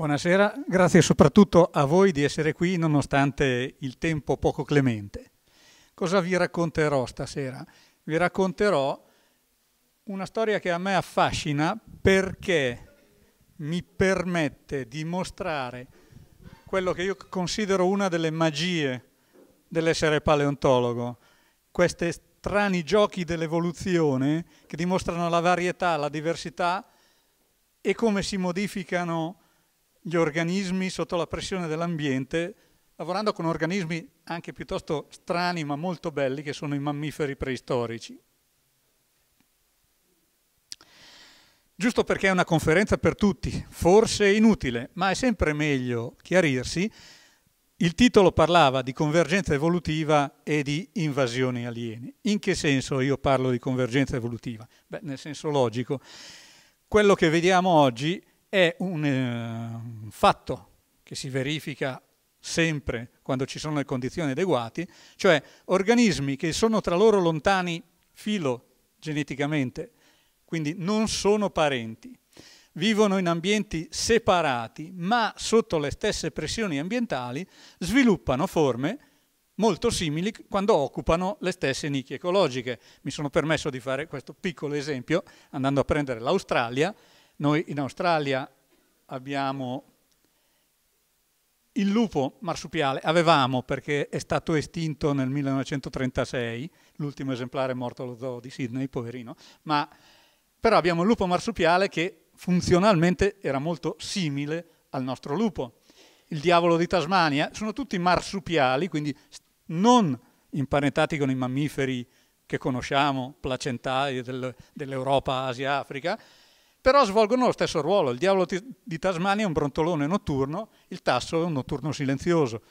Buonasera, grazie soprattutto a voi di essere qui nonostante il tempo poco clemente. Cosa vi racconterò stasera? Vi racconterò una storia che a me affascina perché mi permette di mostrare quello che io considero una delle magie dell'essere paleontologo, questi strani giochi dell'evoluzione che dimostrano la varietà, la diversità e come si modificano gli organismi sotto la pressione dell'ambiente, lavorando con organismi anche piuttosto strani ma molto belli che sono i mammiferi preistorici. Giusto perché è una conferenza per tutti, forse inutile, ma è sempre meglio chiarirsi, il titolo parlava di convergenza evolutiva e di invasioni alieni. In che senso io parlo di convergenza evolutiva? Beh, nel senso logico. Quello che vediamo oggi è un eh, fatto che si verifica sempre quando ci sono le condizioni adeguate, cioè organismi che sono tra loro lontani filogeneticamente, quindi non sono parenti, vivono in ambienti separati ma sotto le stesse pressioni ambientali, sviluppano forme molto simili quando occupano le stesse nicchie ecologiche. Mi sono permesso di fare questo piccolo esempio andando a prendere l'Australia, noi in Australia abbiamo il lupo marsupiale, avevamo perché è stato estinto nel 1936, l'ultimo esemplare morto allo zoo di Sydney, poverino, ma però abbiamo il lupo marsupiale che funzionalmente era molto simile al nostro lupo. Il diavolo di Tasmania sono tutti marsupiali, quindi non imparentati con i mammiferi che conosciamo, placentari dell'Europa, Asia, Africa, però svolgono lo stesso ruolo. Il diavolo di Tasmania è un brontolone notturno, il tasso è un notturno silenzioso.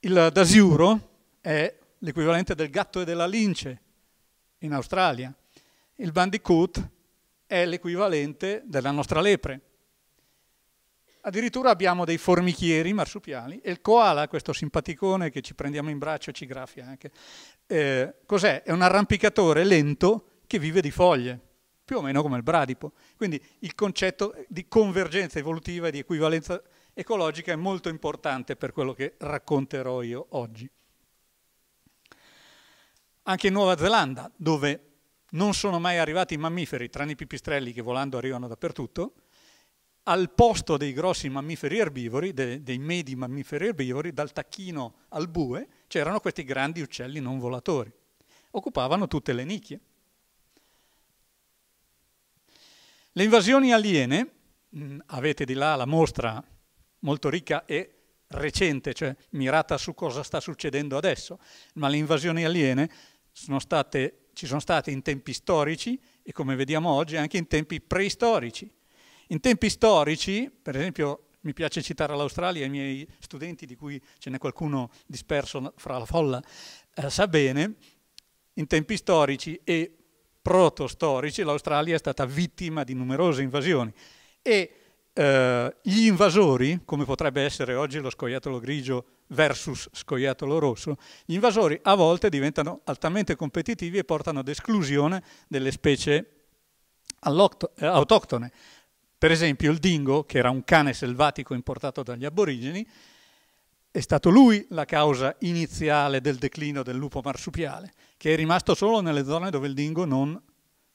Il dasiuro è l'equivalente del gatto e della lince in Australia. Il bandicoot è l'equivalente della nostra lepre. Addirittura abbiamo dei formichieri marsupiali e il koala, questo simpaticone che ci prendiamo in braccio e ci graffia anche. Eh, cos'è? È un arrampicatore lento che vive di foglie più o meno come il bradipo. Quindi il concetto di convergenza evolutiva e di equivalenza ecologica è molto importante per quello che racconterò io oggi. Anche in Nuova Zelanda, dove non sono mai arrivati i mammiferi, tranne i pipistrelli che volando arrivano dappertutto, al posto dei grossi mammiferi erbivori, de, dei medi mammiferi erbivori, dal tacchino al bue, c'erano questi grandi uccelli non volatori. Occupavano tutte le nicchie. Le invasioni aliene, mm, avete di là la mostra molto ricca e recente, cioè mirata su cosa sta succedendo adesso, ma le invasioni aliene sono state, ci sono state in tempi storici e come vediamo oggi anche in tempi preistorici. In tempi storici, per esempio, mi piace citare l'Australia, i miei studenti, di cui ce n'è qualcuno disperso fra la folla, eh, sa bene, in tempi storici e protostorici l'Australia è stata vittima di numerose invasioni e eh, gli invasori, come potrebbe essere oggi lo scoiattolo grigio versus scoiattolo rosso, gli invasori a volte diventano altamente competitivi e portano ad esclusione delle specie eh, autoctone. Per esempio il dingo, che era un cane selvatico importato dagli aborigeni, è stato lui la causa iniziale del declino del lupo marsupiale, che è rimasto solo nelle zone dove il dingo non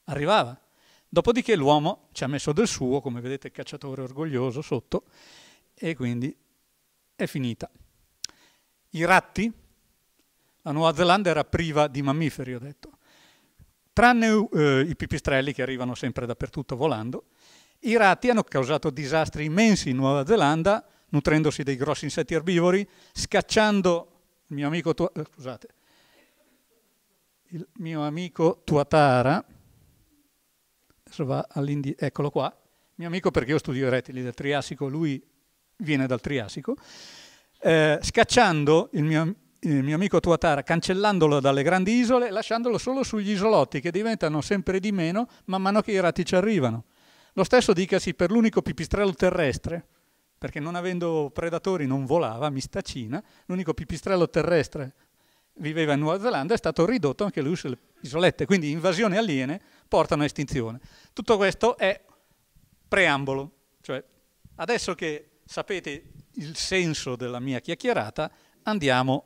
arrivava. Dopodiché l'uomo ci ha messo del suo, come vedete il cacciatore orgoglioso sotto, e quindi è finita. I ratti, la Nuova Zelanda era priva di mammiferi, ho detto, tranne eh, i pipistrelli che arrivano sempre dappertutto volando. I ratti hanno causato disastri immensi in Nuova Zelanda, nutrendosi dei grossi insetti erbivori, scacciando il mio amico, tua, eh, scusate, il mio amico Tuatara, adesso va all'Indietro, eccolo qua, mio amico perché io studio i rettili del Triassico, lui viene dal Triassico, eh, scacciando il mio, il mio amico Tuatara, cancellandolo dalle grandi isole, lasciandolo solo sugli isolotti che diventano sempre di meno man mano che i ratti ci arrivano. Lo stesso dicasi per l'unico pipistrello terrestre, perché non avendo predatori non volava, mistacina, l'unico pipistrello terrestre viveva in Nuova Zelanda, è stato ridotto anche lui sulle isolette, quindi invasioni aliene portano a estinzione. Tutto questo è preambolo, cioè adesso che sapete il senso della mia chiacchierata, andiamo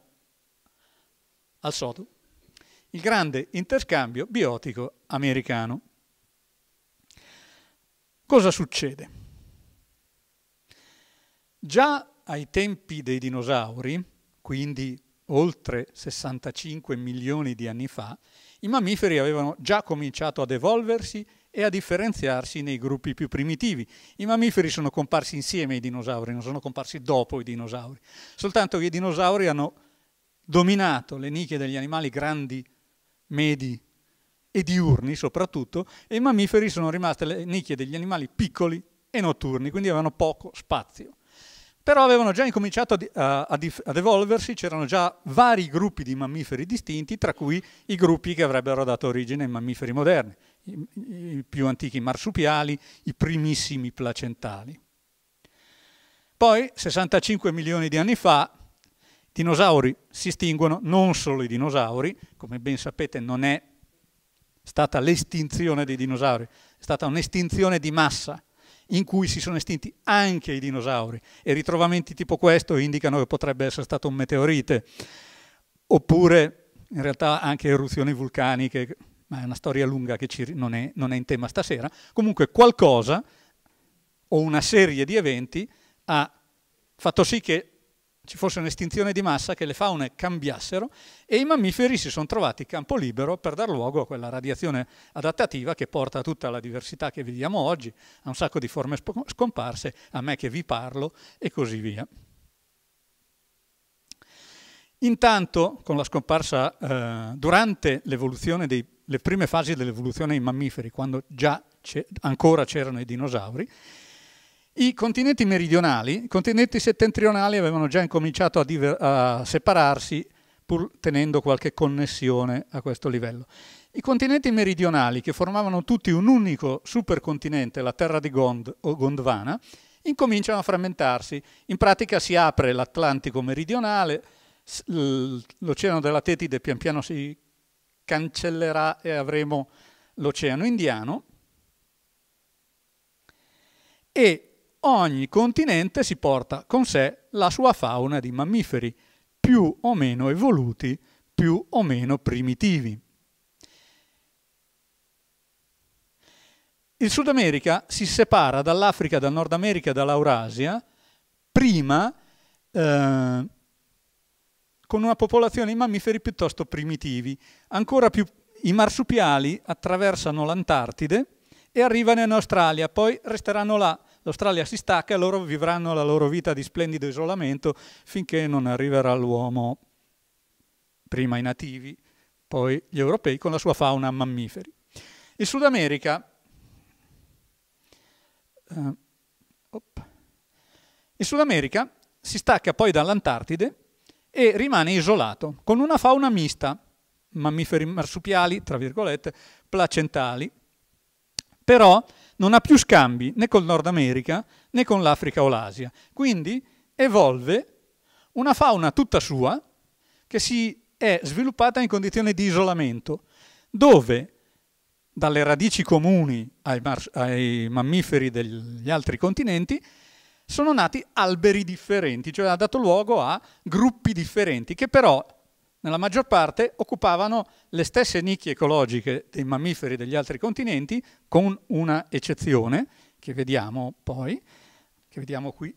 al sodo. Il grande interscambio biotico americano. Cosa succede? Già ai tempi dei dinosauri, quindi oltre 65 milioni di anni fa, i mammiferi avevano già cominciato ad evolversi e a differenziarsi nei gruppi più primitivi. I mammiferi sono comparsi insieme ai dinosauri, non sono comparsi dopo i dinosauri. Soltanto che i dinosauri hanno dominato le nicchie degli animali grandi, medi e diurni soprattutto, e i mammiferi sono rimaste le nicchie degli animali piccoli e notturni, quindi avevano poco spazio però avevano già incominciato ad, uh, ad, evolversi, c'erano già vari gruppi di mammiferi distinti, tra cui i gruppi che avrebbero dato origine ai mammiferi moderni, i, i più antichi marsupiali, i primissimi placentali. Poi, 65 milioni di anni fa, i dinosauri si estinguono, non solo i dinosauri, come ben sapete non è stata l'estinzione dei dinosauri, è stata un'estinzione di massa, in cui si sono estinti anche i dinosauri e ritrovamenti tipo questo indicano che potrebbe essere stato un meteorite, oppure in realtà anche eruzioni vulcaniche, ma è una storia lunga che ci, non, è, non è in tema stasera, comunque qualcosa o una serie di eventi ha fatto sì che ci fosse un'estinzione di massa, che le faune cambiassero e i mammiferi si sono trovati in campo libero per dar luogo a quella radiazione adattativa che porta a tutta la diversità che vediamo oggi, a un sacco di forme scomparse, a me che vi parlo e così via. Intanto, con la scomparsa eh, durante l'evoluzione dei le prime fasi dell'evoluzione dei mammiferi, quando già ancora c'erano i dinosauri, i continenti meridionali, i continenti settentrionali avevano già incominciato a, diver- a separarsi pur tenendo qualche connessione a questo livello. I continenti meridionali, che formavano tutti un unico supercontinente, la terra di Gond o Gondvana, incominciano a frammentarsi. In pratica si apre l'Atlantico meridionale, l'oceano della Tetide pian piano si cancellerà e avremo l'oceano indiano. E ogni continente si porta con sé la sua fauna di mammiferi, più o meno evoluti, più o meno primitivi. Il Sud America si separa dall'Africa, dal Nord America e dall'Eurasia prima eh, con una popolazione di mammiferi piuttosto primitivi. Ancora più i marsupiali attraversano l'Antartide e arrivano in Australia, poi resteranno là l'Australia si stacca e loro vivranno la loro vita di splendido isolamento finché non arriverà l'uomo, prima i nativi, poi gli europei, con la sua fauna a mammiferi. Il Sud America... Eh, il Sud America si stacca poi dall'Antartide e rimane isolato, con una fauna mista, mammiferi marsupiali, tra virgolette, placentali, però non ha più scambi né col Nord America né con l'Africa o l'Asia. Quindi evolve una fauna tutta sua che si è sviluppata in condizioni di isolamento, dove dalle radici comuni ai, ai mammiferi degli altri continenti sono nati alberi differenti, cioè ha dato luogo a gruppi differenti che però nella maggior parte occupavano le stesse nicchie ecologiche dei mammiferi degli altri continenti, con una eccezione che vediamo poi, che vediamo qui,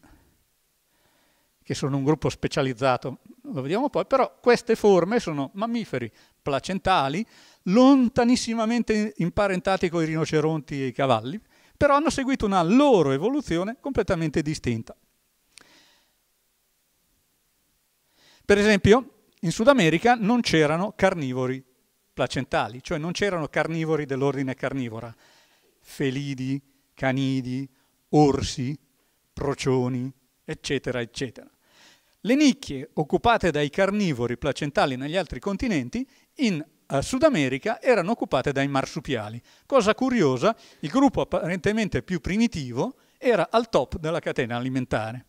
che sono un gruppo specializzato, lo vediamo poi, però queste forme sono mammiferi placentali, lontanissimamente imparentati con i rinoceronti e i cavalli, però hanno seguito una loro evoluzione completamente distinta. Per esempio, in Sud America non c'erano carnivori placentali, cioè non c'erano carnivori dell'ordine carnivora, felidi, canidi, orsi, procioni, eccetera, eccetera. Le nicchie occupate dai carnivori placentali negli altri continenti in eh, Sud America erano occupate dai marsupiali. Cosa curiosa, il gruppo apparentemente più primitivo era al top della catena alimentare.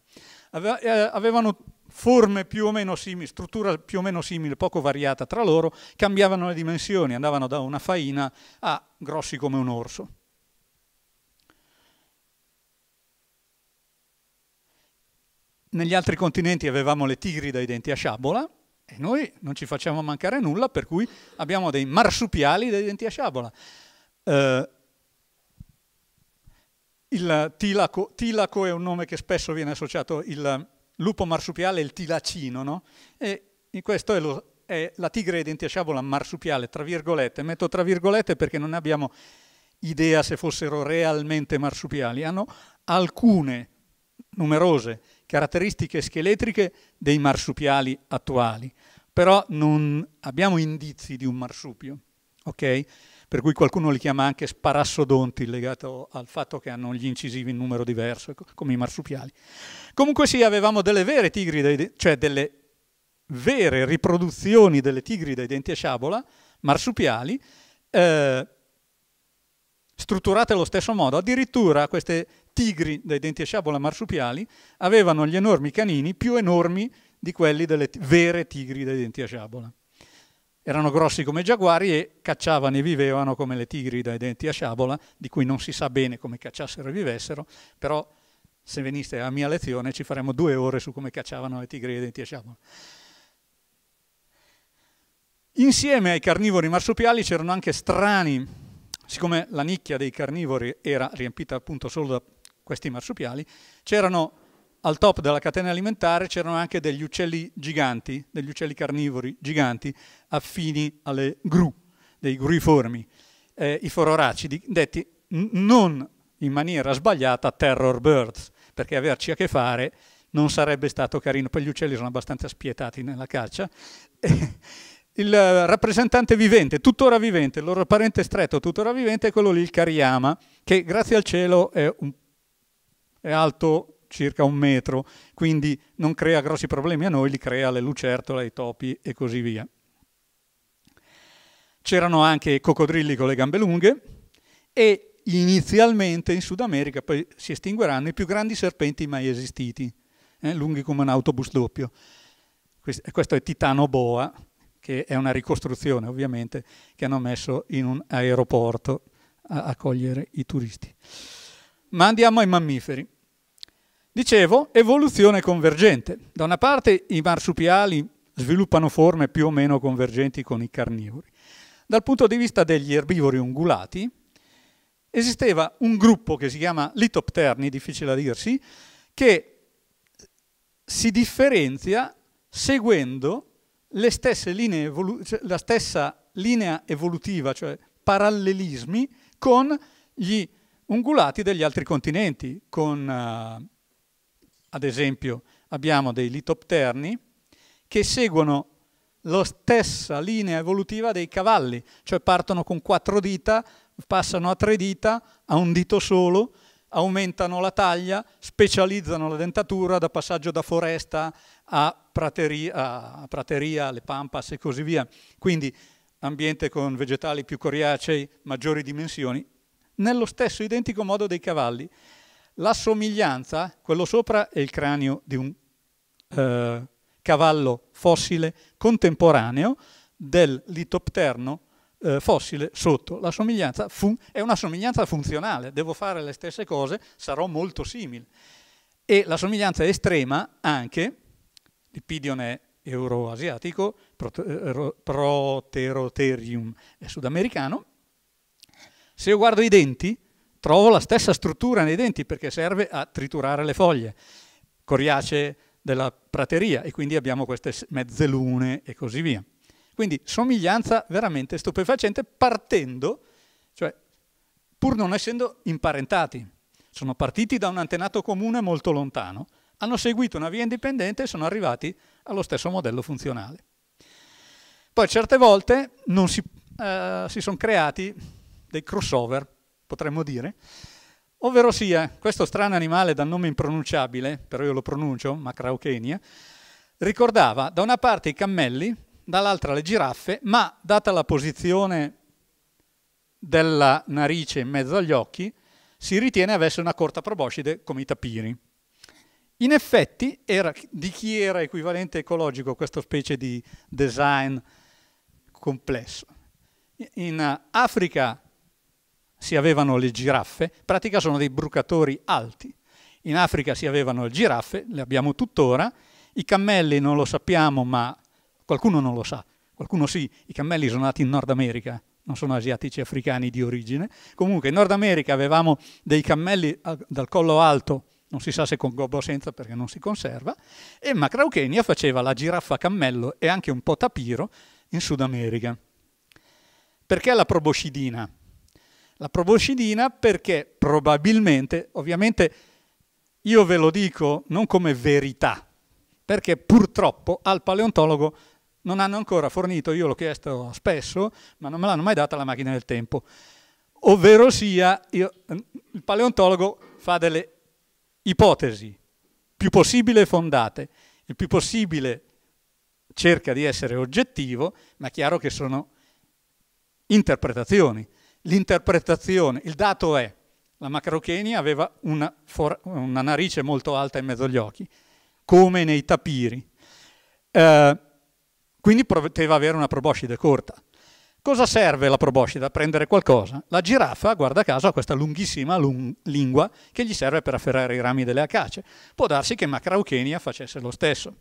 Eh, avevano forme più o meno simili, struttura più o meno simile, poco variata tra loro, cambiavano le dimensioni, andavano da una faina a grossi come un orso. Negli altri continenti avevamo le tigri dai denti a sciabola e noi non ci facciamo mancare nulla, per cui abbiamo dei marsupiali dai denti a sciabola. Eh, il tilaco, tilaco è un nome che spesso viene associato il lupo marsupiale il tilacino, no? E questo è, lo, è la tigre denti a sciabola marsupiale, tra virgolette. Metto tra virgolette perché non abbiamo idea se fossero realmente marsupiali. Hanno alcune numerose caratteristiche scheletriche dei marsupiali attuali, però non abbiamo indizi di un marsupio. ok? per cui qualcuno li chiama anche sparassodonti, legato al fatto che hanno gli incisivi in numero diverso, come i marsupiali. Comunque sì, avevamo delle vere tigride, cioè delle vere riproduzioni delle tigri dai denti a sciabola, marsupiali, eh, strutturate allo stesso modo. Addirittura queste tigri dai denti a sciabola marsupiali avevano gli enormi canini più enormi di quelli delle vere tigri dai denti a sciabola erano grossi come giaguari e cacciavano e vivevano come le tigri dai denti a sciabola, di cui non si sa bene come cacciassero e vivessero, però se veniste alla mia lezione ci faremo due ore su come cacciavano le tigri dai denti a sciabola. Insieme ai carnivori marsupiali c'erano anche strani, siccome la nicchia dei carnivori era riempita appunto solo da questi marsupiali, c'erano al top della catena alimentare c'erano anche degli uccelli giganti, degli uccelli carnivori giganti affini alle gru, dei gruiformi, eh, i fororacidi, detti non in maniera sbagliata terror birds, perché averci a che fare non sarebbe stato carino, poi gli uccelli sono abbastanza spietati nella caccia. il rappresentante vivente, tuttora vivente, il loro parente stretto tuttora vivente è quello lì, il Kariyama, che grazie al cielo è, un, è alto circa un metro, quindi non crea grossi problemi a noi, li crea le lucertole, i topi e così via. C'erano anche coccodrilli con le gambe lunghe e inizialmente in Sud America poi si estingueranno i più grandi serpenti mai esistiti, eh, lunghi come un autobus doppio. Questo è Titano Boa, che è una ricostruzione ovviamente che hanno messo in un aeroporto a accogliere i turisti. Ma andiamo ai mammiferi. Dicevo, evoluzione convergente. Da una parte i marsupiali sviluppano forme più o meno convergenti con i carnivori. Dal punto di vista degli erbivori ungulati, esisteva un gruppo che si chiama litopterni, difficile da dirsi, che si differenzia seguendo cioè la stessa linea evolutiva, cioè parallelismi, con gli ungulati degli altri continenti, con... Uh, ad esempio abbiamo dei litopterni che seguono la stessa linea evolutiva dei cavalli, cioè partono con quattro dita, passano a tre dita, a un dito solo, aumentano la taglia, specializzano la dentatura da passaggio da foresta a prateria, a prateria le pampas e così via. Quindi ambiente con vegetali più coriacei, maggiori dimensioni, nello stesso identico modo dei cavalli. La somiglianza, quello sopra è il cranio di un eh, cavallo fossile contemporaneo del litopterno eh, fossile sotto. La somiglianza è una somiglianza funzionale, devo fare le stesse cose, sarò molto simile. E la somiglianza è estrema anche, Lipidione è euroasiatico, eh, Proterotherium è sudamericano, se io guardo i denti trovo la stessa struttura nei denti perché serve a triturare le foglie, coriacee della prateria e quindi abbiamo queste mezze lune e così via. Quindi somiglianza veramente stupefacente partendo, cioè pur non essendo imparentati, sono partiti da un antenato comune molto lontano, hanno seguito una via indipendente e sono arrivati allo stesso modello funzionale. Poi certe volte si, eh, si sono creati dei crossover potremmo dire, ovvero sia questo strano animale dal nome impronunciabile, però io lo pronuncio, Macrauchenia, ricordava da una parte i cammelli, dall'altra le giraffe, ma data la posizione della narice in mezzo agli occhi, si ritiene avesse una corta proboscide come i tapiri. In effetti era di chi era equivalente ecologico questa specie di design complesso. In Africa si avevano le giraffe, in pratica sono dei brucatori alti. In Africa si avevano le giraffe, le abbiamo tuttora, i cammelli non lo sappiamo, ma qualcuno non lo sa, qualcuno sì, i cammelli sono nati in Nord America, non sono asiatici africani di origine. Comunque in Nord America avevamo dei cammelli dal collo alto, non si sa se con gobbo o senza perché non si conserva, e Macrauchenia faceva la giraffa cammello e anche un po' tapiro in Sud America. Perché la proboscidina? la proboscidina perché probabilmente, ovviamente io ve lo dico non come verità, perché purtroppo al paleontologo non hanno ancora fornito, io l'ho chiesto spesso, ma non me l'hanno mai data la macchina del tempo. Ovvero sia, io, il paleontologo fa delle ipotesi, più possibile fondate, il più possibile cerca di essere oggettivo, ma è chiaro che sono interpretazioni l'interpretazione, il dato è, la Macrauchenia aveva una, una, narice molto alta in mezzo agli occhi, come nei tapiri, eh, quindi poteva avere una proboscide corta. Cosa serve la proboscide? A prendere qualcosa. La giraffa, guarda caso, ha questa lunghissima lung lingua che gli serve per afferrare i rami delle acace. Può darsi che Macrauchenia facesse lo stesso.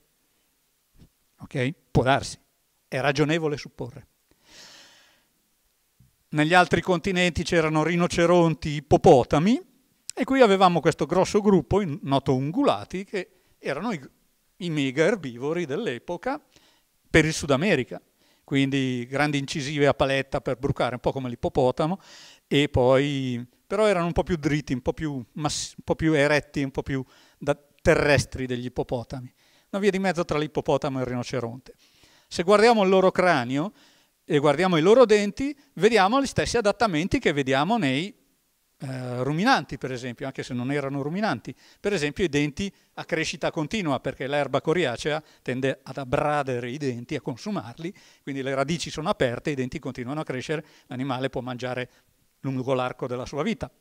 Ok? Può darsi. È ragionevole supporre negli altri continenti c'erano rinoceronti, ippopotami, e qui avevamo questo grosso gruppo, noto ungulati, che erano i, i mega erbivori dell'epoca per il Sud America, quindi grandi incisive a paletta per brucare, un po' come l'ippopotamo, e poi però erano un po' più dritti, un po' più, un po più eretti, un po' più terrestri degli ippopotami. Una via di mezzo tra l'ippopotamo e il rinoceronte. Se guardiamo il loro cranio, e guardiamo i loro denti, vediamo gli stessi adattamenti che vediamo nei eh, ruminanti, per esempio, anche se non erano ruminanti. Per esempio i denti a crescita continua, perché l'erba coriacea tende ad abradere i denti, a consumarli, quindi le radici sono aperte, i denti continuano a crescere, l'animale può mangiare lungo l'arco della sua vita.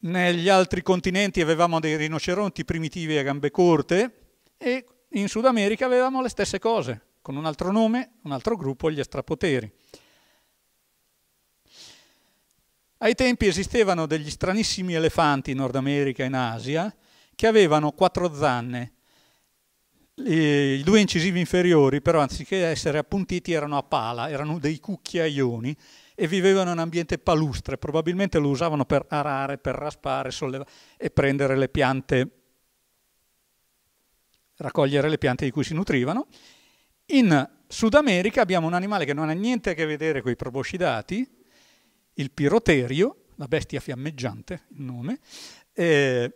Negli altri continenti avevamo dei rinoceronti primitivi a gambe corte e in Sud America avevamo le stesse cose con un altro nome, un altro gruppo, gli extrapoteri. Ai tempi esistevano degli stranissimi elefanti in Nord America e in Asia che avevano quattro zanne. I due incisivi inferiori, però, anziché essere appuntiti, erano a pala, erano dei cucchiaioni e vivevano in ambiente palustre. Probabilmente lo usavano per arare, per raspare e prendere le piante, raccogliere le piante di cui si nutrivano. In Sud America abbiamo un animale che non ha niente a che vedere con i proboscidati, il piroterio, la bestia fiammeggiante, il nome, eh,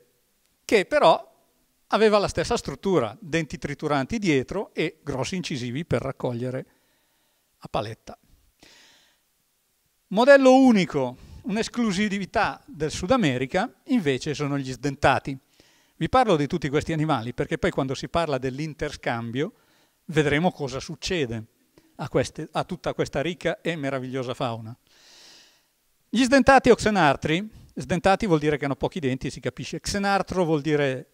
che però aveva la stessa struttura, denti trituranti dietro e grossi incisivi per raccogliere a paletta. Modello unico, un'esclusività del Sud America, invece sono gli sdentati. Vi parlo di tutti questi animali perché poi quando si parla dell'interscambio vedremo cosa succede a, queste, a tutta questa ricca e meravigliosa fauna. Gli sdentati o xenartri, sdentati vuol dire che hanno pochi denti, si capisce, xenartro vuol dire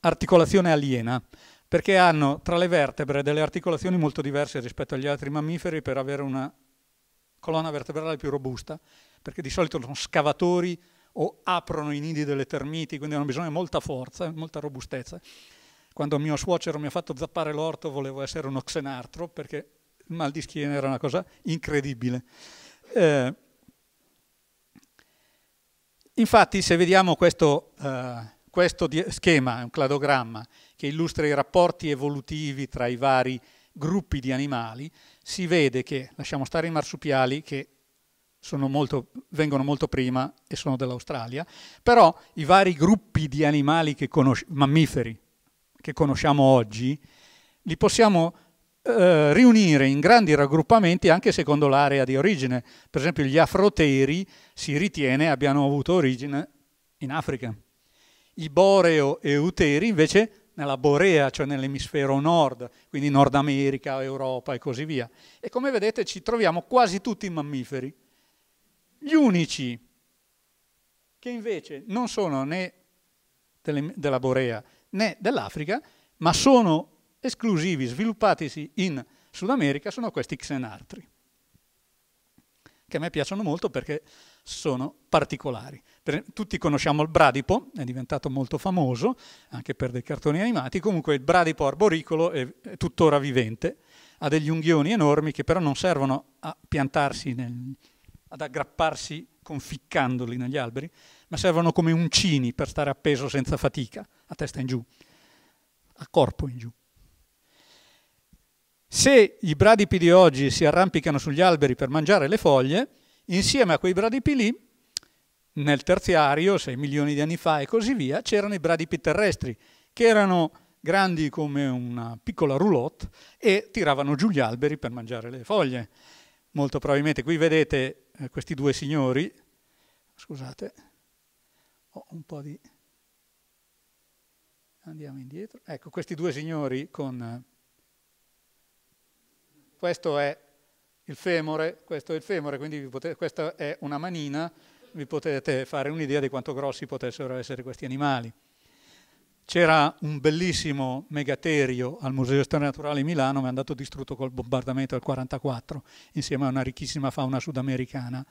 articolazione aliena, perché hanno tra le vertebre delle articolazioni molto diverse rispetto agli altri mammiferi per avere una colonna vertebrale più robusta, perché di solito sono scavatori o aprono i nidi delle termiti, quindi hanno bisogno di molta forza, molta robustezza. Quando mio suocero mi ha fatto zappare l'orto volevo essere uno xenartro perché il mal di schiena era una cosa incredibile. Eh, infatti se vediamo questo, eh, questo schema, un cladogramma, che illustra i rapporti evolutivi tra i vari gruppi di animali, si vede che, lasciamo stare i marsupiali, che molto, vengono molto prima e sono dell'Australia, però i vari gruppi di animali che conosciamo, mammiferi, che conosciamo oggi, li possiamo eh, riunire in grandi raggruppamenti anche secondo l'area di origine. Per esempio gli afroteri si ritiene abbiano avuto origine in Africa. I boreo e uteri invece nella Borea, cioè nell'emisfero nord, quindi Nord America, Europa e così via. E come vedete ci troviamo quasi tutti mammiferi. Gli unici che invece non sono né della Borea né dell'Africa, ma sono esclusivi sviluppatisi in Sud America, sono questi Xenartri, che a me piacciono molto perché sono particolari. tutti conosciamo il bradipo, è diventato molto famoso anche per dei cartoni animati, comunque il bradipo arboricolo è, è tuttora vivente, ha degli unghioni enormi che però non servono a piantarsi, nel, ad aggrapparsi conficcandoli negli alberi, ma servono come uncini per stare appeso senza fatica, a testa in giù, a corpo in giù. Se i bradipi di oggi si arrampicano sugli alberi per mangiare le foglie, insieme a quei bradipi lì, nel terziario, 6 milioni di anni fa e così via, c'erano i bradipi terrestri, che erano grandi come una piccola roulotte e tiravano giù gli alberi per mangiare le foglie. Molto probabilmente qui vedete eh, questi due signori, scusate, ho oh, un po' di... Andiamo indietro. Ecco, questi due signori con... Questo è il femore, questo è il femore, quindi potete, questa è una manina, vi potete fare un'idea di quanto grossi potessero essere questi animali. C'era un bellissimo megaterio al Museo Storia Naturale di Milano, ma è andato distrutto col bombardamento del 1944, insieme a una ricchissima fauna sudamericana.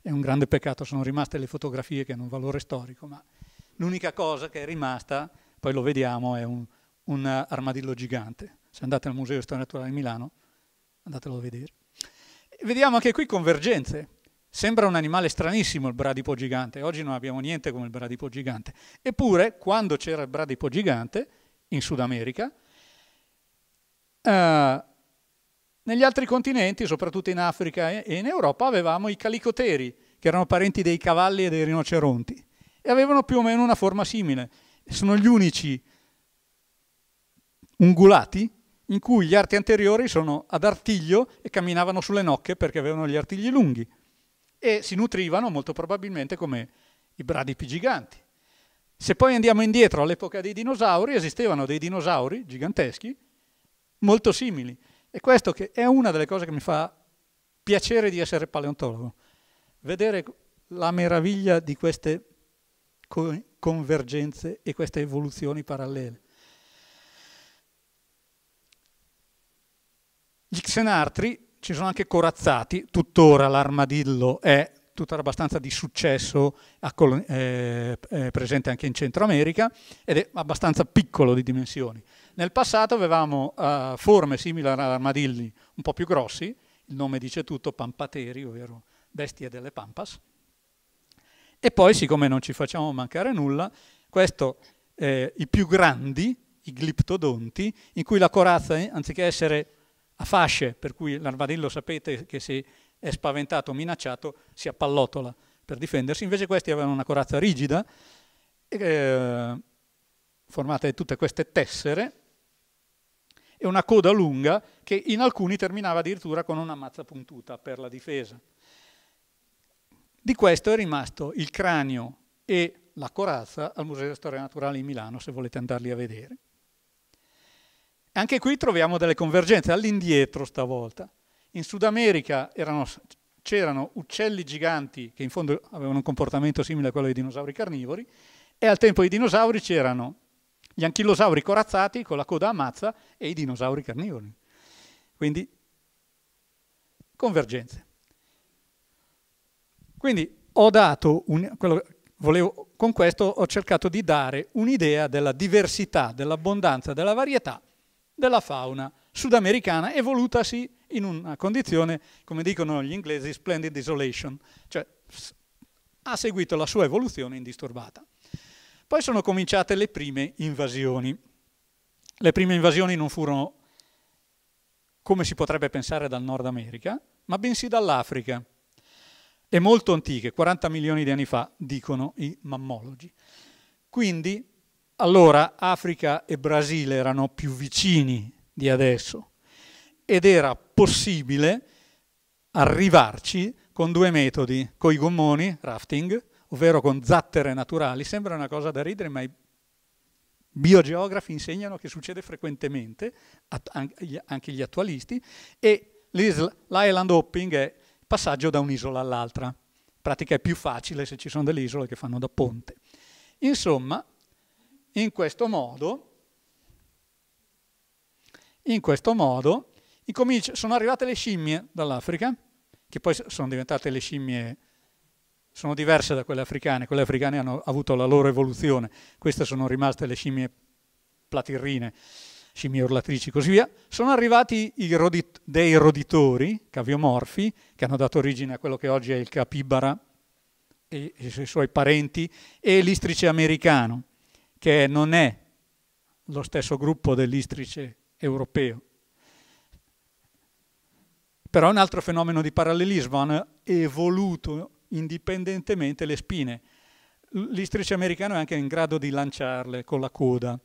È un grande peccato, sono rimaste le fotografie che hanno un valore storico, ma l'unica cosa che è rimasta, poi lo vediamo, è un, un armadillo gigante. Se andate al Museo di Storia Naturale di Milano, andatelo a vedere. Vediamo anche qui convergenze. Sembra un animale stranissimo il bradipo gigante, oggi non abbiamo niente come il bradipo gigante. Eppure, quando c'era il bradipo gigante, in Sud America, eh, negli altri continenti, soprattutto in Africa e in Europa, avevamo i calicoteri, che erano parenti dei cavalli e dei rinoceronti, e avevano più o meno una forma simile. Sono gli unici ungulati in cui gli arti anteriori sono ad artiglio e camminavano sulle nocche perché avevano gli artigli lunghi e si nutrivano molto probabilmente come i bradipi giganti. Se poi andiamo indietro all'epoca dei dinosauri, esistevano dei dinosauri giganteschi molto simili, e questo è una delle cose che mi fa piacere di essere paleontologo, vedere la meraviglia di queste convergenze e queste evoluzioni parallele. Gli xenartri ci sono anche corazzati, tuttora l'armadillo è tuttora abbastanza di successo, è eh, eh, presente anche in Centro America ed è abbastanza piccolo di dimensioni. Nel passato avevamo uh, forme simili ad armadilli un po' più grossi, il nome dice tutto, pampateri, ovvero bestie delle pampas, e poi siccome non ci facciamo mancare nulla, questo, eh, i più grandi, i gliptodonti, in cui la corazza, eh, anziché essere a fasce, per cui l'armadillo sapete che se è spaventato o minacciato si appallotola per difendersi, invece questi avevano una corazza rigida, eh, formata di tutte queste tessere, e una coda lunga che in alcuni terminava addirittura con una mazza puntuta per la difesa. Di questo è rimasto il cranio e la corazza al Museo di Storia Naturale di Milano, se volete andarli a vedere. Anche qui troviamo delle convergenze, all'indietro stavolta. In Sud America c'erano uccelli giganti che in fondo avevano un comportamento simile a quello dei dinosauri carnivori e al tempo dei dinosauri c'erano gli anchilosauri corazzati con la coda a mazza e i dinosauri carnivori. Quindi convergenze. Quindi ho dato, un, volevo, con questo ho cercato di dare un'idea della diversità, dell'abbondanza, della varietà della fauna sudamericana evolutasi in una condizione, come dicono gli inglesi, splendid isolation, cioè ha seguito la sua evoluzione indisturbata. Poi sono cominciate le prime invasioni. Le prime invasioni non furono come si potrebbe pensare dal Nord America, ma bensì dall'Africa. E molto antiche, 40 milioni di anni fa, dicono i mammologi. Quindi, allora, Africa e Brasile erano più vicini di adesso ed era possibile arrivarci con due metodi, coi gommoni, rafting, ovvero con zattere naturali, sembra una cosa da ridere, ma i biogeografi insegnano che succede frequentemente, anche gli attualisti, e l'island hopping è il passaggio da un'isola all'altra. In pratica è più facile se ci sono delle isole che fanno da ponte. Insomma, in questo modo, in questo modo sono arrivate le scimmie dall'Africa, che poi sono diventate le scimmie sono diverse da quelle africane, quelle africane hanno avuto la loro evoluzione, queste sono rimaste le scimmie platirrine, scimmie urlatrici e così via, sono arrivati rodit dei roditori, caviomorfi, che hanno dato origine a quello che oggi è il capibara e, i suoi parenti, e l'istrice americano, che non è lo stesso gruppo dell'istrice europeo. Però è un altro fenomeno di parallelismo, hanno evoluto indipendentemente le spine. L'istrice americano è anche in grado di lanciarle con la coda.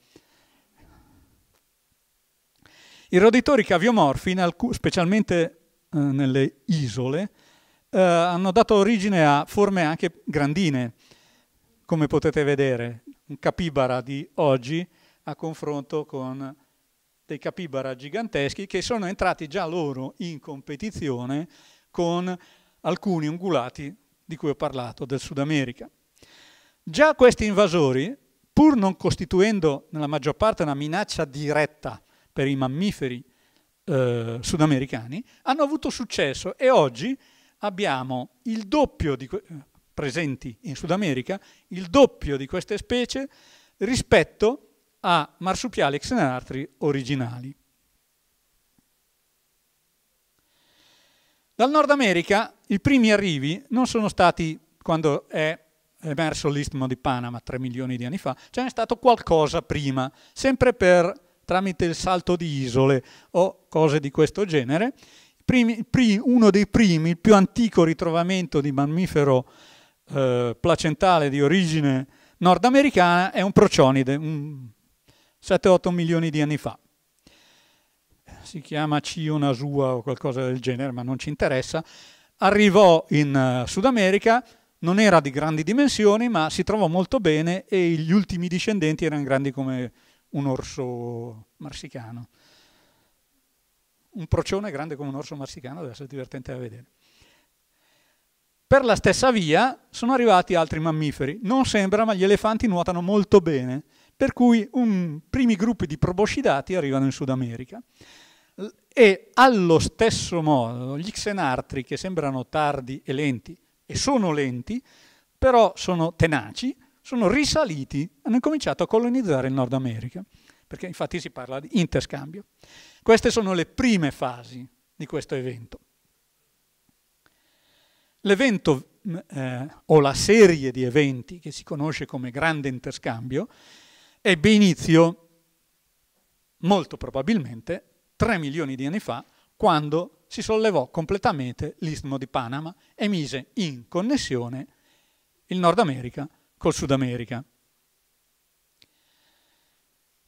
I roditori caviomorfi, specialmente eh, nelle isole, eh, hanno dato origine a forme anche grandine, come potete vedere, un capibara di oggi a confronto con dei capibara giganteschi che sono entrati già loro in competizione con alcuni ungulati di cui ho parlato, del Sud America. Già questi invasori, pur non costituendo nella maggior parte una minaccia diretta per i mammiferi eh, sudamericani, hanno avuto successo e oggi abbiamo il doppio di que- presenti in Sud America, il doppio di queste specie rispetto a marsupiali xenartri originali. Dal Nord America i primi arrivi non sono stati quando è emerso l'istmo di Panama 3 milioni di anni fa, ce n'è stato qualcosa prima, sempre per, tramite il salto di isole o cose di questo genere. uno dei primi, il più antico ritrovamento di mammifero eh, placentale di origine nordamericana è un procionide, 7-8 milioni di anni fa si chiama Cionasua o qualcosa del genere, ma non ci interessa, arrivò in eh, Sud America, non era di grandi dimensioni, ma si trovò molto bene e gli ultimi discendenti erano grandi come un orso marsicano. Un procione grande come un orso marsicano deve essere divertente da vedere. Per la stessa via sono arrivati altri mammiferi. Non sembra, ma gli elefanti nuotano molto bene, per cui un, primi gruppi di proboscidati arrivano in Sud America e allo stesso modo gli xenartri che sembrano tardi e lenti, e sono lenti, però sono tenaci, sono risaliti, hanno cominciato a colonizzare il Nord America, perché infatti si parla di interscambio. Queste sono le prime fasi di questo evento. L'evento mm, eh, o la serie di eventi che si conosce come grande interscambio ebbe inizio molto probabilmente 3 milioni di anni fa, quando si sollevò completamente l'istmo di Panama e mise in connessione il Nord America col Sud America.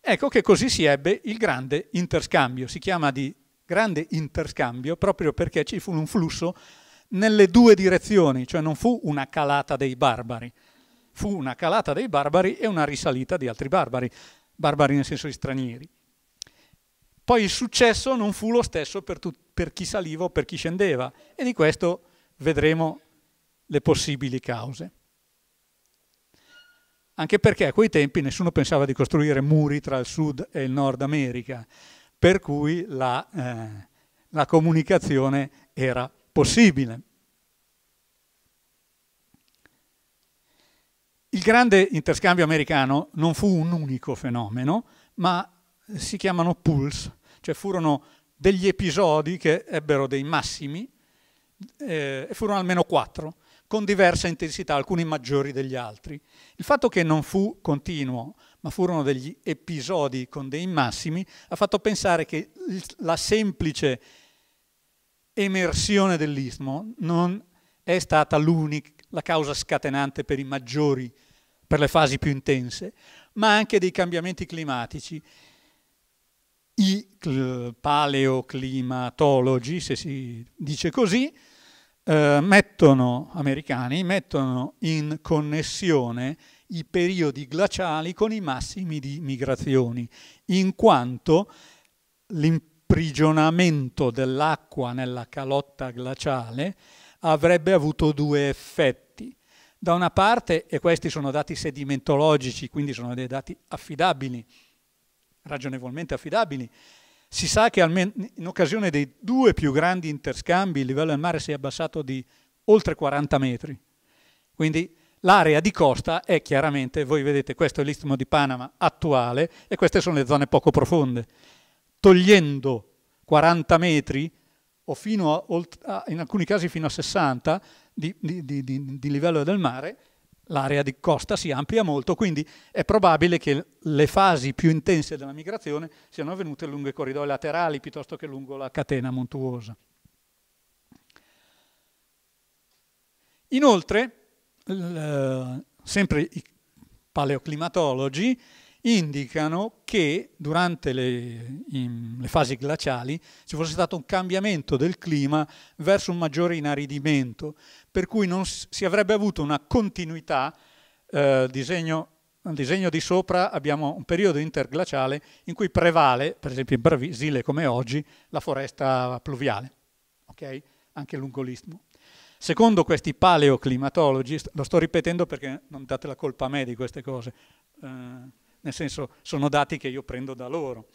Ecco che così si ebbe il grande interscambio, si chiama di grande interscambio proprio perché ci fu un flusso nelle due direzioni, cioè non fu una calata dei barbari, fu una calata dei barbari e una risalita di altri barbari, barbari nel senso di stranieri. Poi il successo non fu lo stesso per, per chi saliva o per chi scendeva e di questo vedremo le possibili cause. Anche perché a quei tempi nessuno pensava di costruire muri tra il Sud e il Nord America, per cui la, eh, la comunicazione era possibile. Il grande interscambio americano non fu un unico fenomeno, ma si chiamano pulse, cioè furono degli episodi che ebbero dei massimi, eh, e furono almeno quattro, con diversa intensità, alcuni maggiori degli altri. Il fatto che non fu continuo, ma furono degli episodi con dei massimi, ha fatto pensare che la semplice emersione dell'istmo non è stata l'unica, la causa scatenante per i maggiori, per le fasi più intense, ma anche dei cambiamenti climatici i paleoclimatologi, se si dice così, eh, mettono, americani, mettono in connessione i periodi glaciali con i massimi di migrazioni, in quanto l'imprigionamento dell'acqua nella calotta glaciale avrebbe avuto due effetti. Da una parte, e questi sono dati sedimentologici, quindi sono dei dati affidabili, ragionevolmente affidabili. Si sa che in occasione dei due più grandi interscambi il livello del mare si è abbassato di oltre 40 metri. Quindi l'area di costa è chiaramente, voi vedete, questo è l'istmo di Panama attuale e queste sono le zone poco profonde. Togliendo 40 metri o fino a, in alcuni casi fino a 60 di, di, di, di livello del mare, l'area di costa si amplia molto, quindi è probabile che le fasi più intense della migrazione siano avvenute lungo i corridoi laterali piuttosto che lungo la catena montuosa. Inoltre, eh, sempre i paleoclimatologi indicano che durante le, le fasi glaciali ci fosse stato un cambiamento del clima verso un maggiore inaridimento, per cui non si avrebbe avuto una continuità, eh, disegno, un disegno di sopra abbiamo un periodo interglaciale in cui prevale, per esempio in Brasile come oggi, la foresta pluviale, okay? anche lungo l'istmo. Secondo questi paleoclimatologi, lo sto ripetendo perché non date la colpa a me di queste cose, eh, nel senso sono dati che io prendo da loro.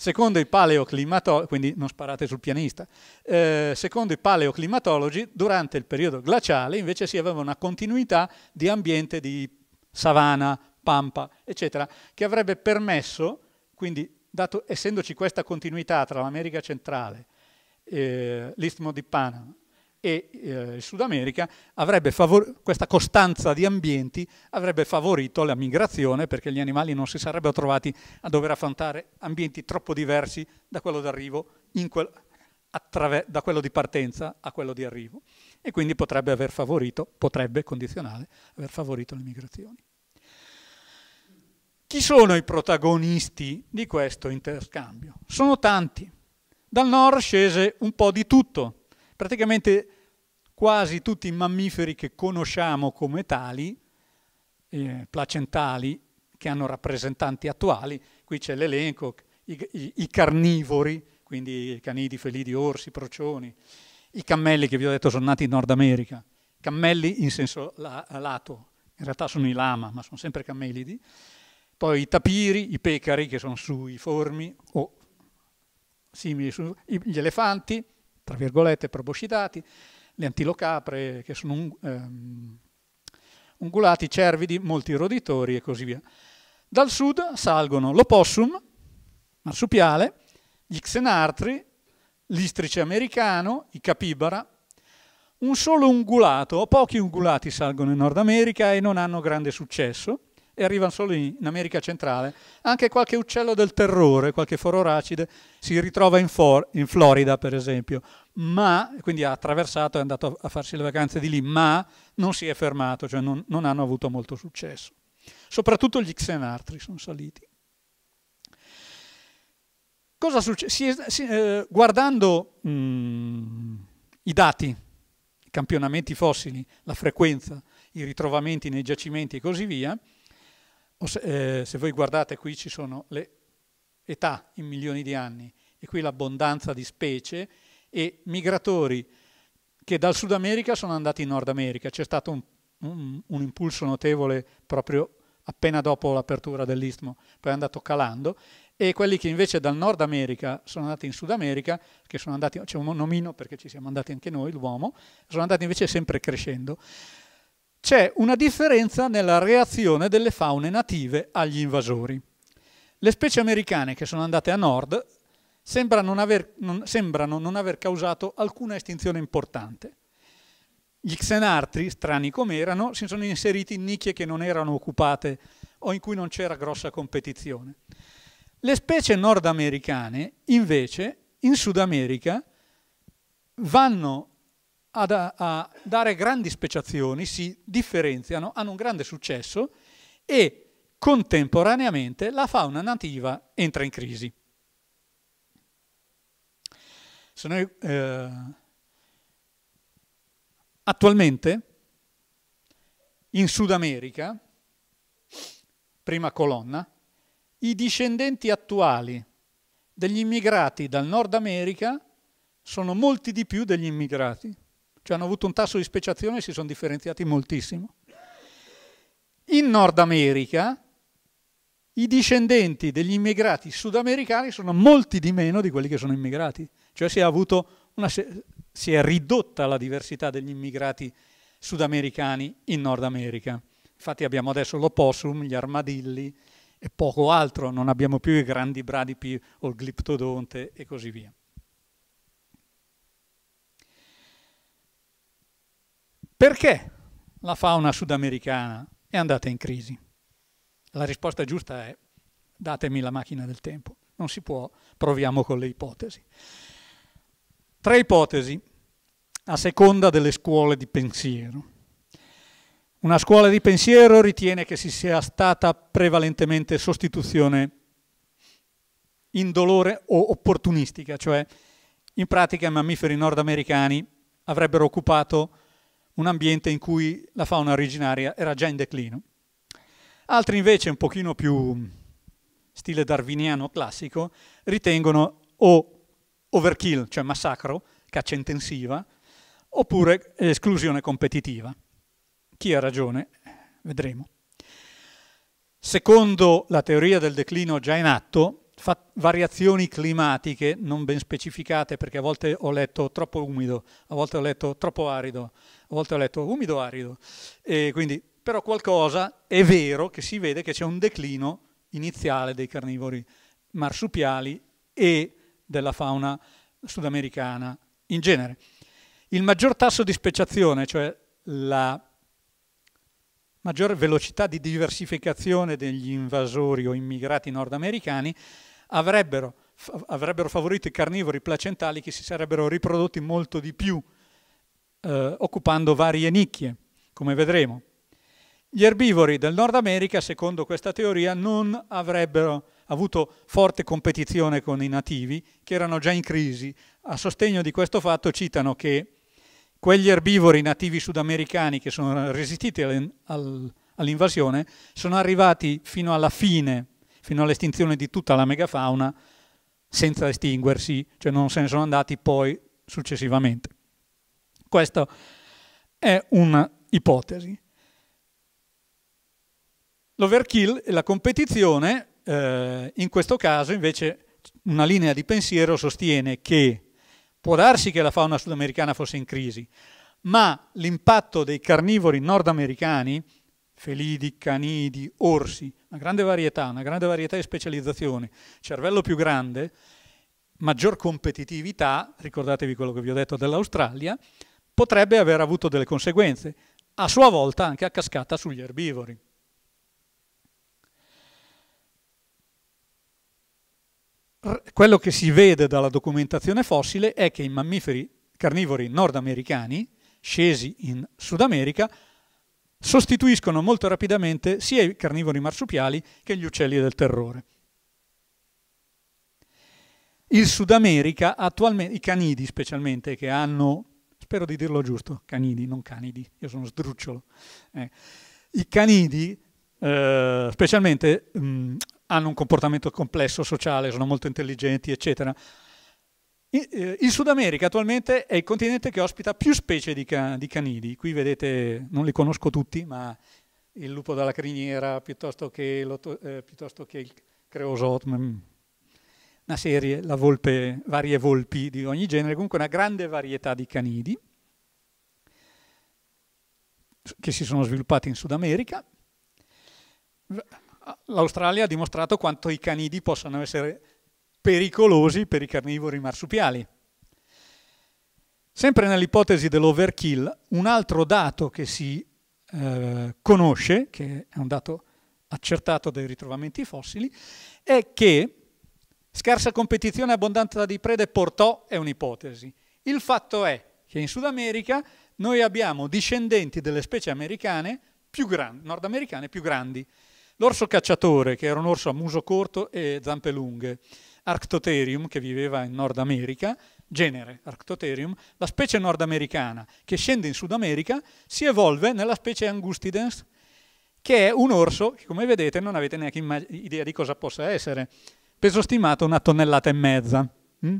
Secondo i paleoclimatologi, quindi non sparate sul pianista, eh, secondo i paleoclimatologi durante il periodo glaciale invece si aveva una continuità di ambiente di savana, pampa, eccetera, che avrebbe permesso, quindi dato, essendoci questa continuità tra l'America centrale, eh, l'Istmo di Panama e eh, il Sud America, avrebbe questa costanza di ambienti avrebbe favorito la migrazione perché gli animali non si sarebbero trovati a dover affrontare ambienti troppo diversi da quello d'arrivo, quel, da quello di partenza a quello di arrivo. E quindi potrebbe aver favorito, potrebbe, condizionale, aver favorito le migrazioni. Chi sono i protagonisti di questo interscambio? Sono tanti. Dal nord scese un po' di tutto, Praticamente quasi tutti i mammiferi che conosciamo come tali, eh, placentali, che hanno rappresentanti attuali, qui c'è l'elenco, i, i, i carnivori, quindi canidi, felidi, orsi, procioni, i cammelli che vi ho detto sono nati in Nord America, cammelli in senso la, lato, in realtà sono i lama, ma sono sempre cammelidi, poi i tapiri, i pecari che sono sui formi o simili, su, gli elefanti, tra virgolette, proboscitati, le antilocapre che sono un, um, ungulati, cervidi, molti roditori e così via. Dal sud salgono l'opossum, marsupiale, gli xenartri, l'istrice americano, i capibara. Un solo ungulato o pochi ungulati salgono in Nord America e non hanno grande successo e arrivano solo in, in America centrale, anche qualche uccello del terrore, qualche fororacide, si ritrova in, for, in Florida per esempio, ma, quindi ha attraversato, è andato a, a, farsi le vacanze di lì, ma non si è fermato, cioè non, non hanno avuto molto successo. Soprattutto gli xenartri sono saliti. Cosa succede? Si, si, eh, guardando mh, mm, i dati, i campionamenti fossili, la frequenza, i ritrovamenti nei giacimenti e così via, eh, se, voi guardate qui ci sono le età in milioni di anni e qui l'abbondanza di specie e migratori che dal Sud America sono andati in Nord America. C'è stato un, un, un impulso notevole proprio appena dopo l'apertura dell'istmo, poi è andato calando, e quelli che invece dal Nord America sono andati in Sud America, che sono andati, c'è un nomino perché ci siamo andati anche noi, l'uomo, sono andati invece sempre crescendo c'è una differenza nella reazione delle faune native agli invasori. Le specie americane che sono andate a nord sembrano non aver, non, sembrano non aver causato alcuna estinzione importante. Gli xenartri, strani com'erano, si sono inseriti in nicchie che non erano occupate o in cui non c'era grossa competizione. Le specie nordamericane, invece, in Sud America vanno ad, a dare grandi speciazioni, si differenziano, hanno un grande successo e contemporaneamente la fauna nativa entra in crisi. Noi, eh, attualmente in Sud America, prima colonna, i discendenti attuali degli immigrati dal Nord America sono molti di più degli immigrati cioè hanno avuto un tasso di speciazione e si sono differenziati moltissimo. In Nord America i discendenti degli immigrati sudamericani sono molti di meno di quelli che sono immigrati. Cioè si è, una, si è ridotta la diversità degli immigrati sudamericani in Nord America. Infatti abbiamo adesso l'opossum, gli armadilli e poco altro, non abbiamo più i grandi bradipi o il gliptodonte e così via. Perché la fauna sudamericana è andata in crisi? La risposta giusta è datemi la macchina del tempo, non si può, proviamo con le ipotesi. Tre ipotesi a seconda delle scuole di pensiero. Una scuola di pensiero ritiene che si sia stata prevalentemente sostituzione indolore o opportunistica, cioè in pratica i mammiferi nordamericani avrebbero occupato un ambiente in cui la fauna originaria era già in declino. Altri invece, un pochino più mm, stile darwiniano classico, ritengono o overkill, cioè massacro, caccia intensiva, oppure esclusione competitiva. Chi ha ragione? Vedremo. Secondo la teoria del declino già in atto, variazioni climatiche non ben specificate perché a volte ho letto troppo umido, a volte ho letto troppo arido, a volte ho letto umido arido. E quindi, però qualcosa è vero che si vede che c'è un declino iniziale dei carnivori marsupiali e della fauna sudamericana in genere. Il maggior tasso di speciazione, cioè la maggiore velocità di diversificazione degli invasori o immigrati nordamericani avrebbero, avrebbero favorito i carnivori placentali che si sarebbero riprodotti molto di più, eh, occupando varie nicchie, come vedremo. Gli erbivori del Nord America, secondo questa teoria, non avrebbero avuto forte competizione con i nativi, che erano già in crisi. A sostegno di questo fatto citano che quegli erbivori nativi sudamericani che sono resistiti all'invasione sono arrivati fino alla fine, fino all'estinzione di tutta la megafauna, senza estinguersi, cioè non se ne sono andati poi successivamente. Questa è un'ipotesi. L'overkill e la competizione, eh, in questo caso invece una linea di pensiero sostiene che Può darsi che la fauna sudamericana fosse in crisi, ma l'impatto dei carnivori nordamericani, felidi, canidi, orsi, una grande varietà, una grande varietà di specializzazioni, cervello più grande, maggior competitività, ricordatevi quello che vi ho detto dell'Australia, potrebbe aver avuto delle conseguenze, a sua volta anche a cascata sugli erbivori. quello che si vede dalla documentazione fossile è che i mammiferi carnivori nordamericani, scesi in Sud America, sostituiscono molto rapidamente sia i carnivori marsupiali che gli uccelli del terrore. Il Sud America attualmente, i canidi specialmente, che hanno, spero di dirlo giusto, canidi, non canidi, io sono sdrucciolo, eh. i canidi eh, specialmente mh, mm, hanno un comportamento complesso sociale, sono molto intelligenti, eccetera. Eh, il Sud America attualmente è il continente che ospita più specie di, can di, canidi. Qui vedete, non li conosco tutti, ma il lupo dalla criniera piuttosto che, eh, piuttosto che il creosot, mm, una serie, volpe, varie volpi di ogni genere, comunque una grande varietà di canidi che si sono sviluppati in Sud America l'Australia ha dimostrato quanto i canidi possano essere pericolosi per i carnivori marsupiali. Sempre nell'ipotesi dell'overkill, un altro dato che si eh, conosce, che è un dato accertato dai ritrovamenti fossili, è che scarsa competizione e abbondanza di prede portò è un'ipotesi. Il fatto è che in Sud America noi abbiamo discendenti delle specie americane più grandi, nordamericane più grandi, L'orso cacciatore, che era un orso a muso corto e zampe lunghe, Arctotherium, che viveva in Nord America, genere Arctotherium, la specie nordamericana che scende in Sud America, si evolve nella specie Angustidens, che è un orso che, come vedete, non avete neanche idea di cosa possa essere. Peso stimato una tonnellata e mezza. Mm?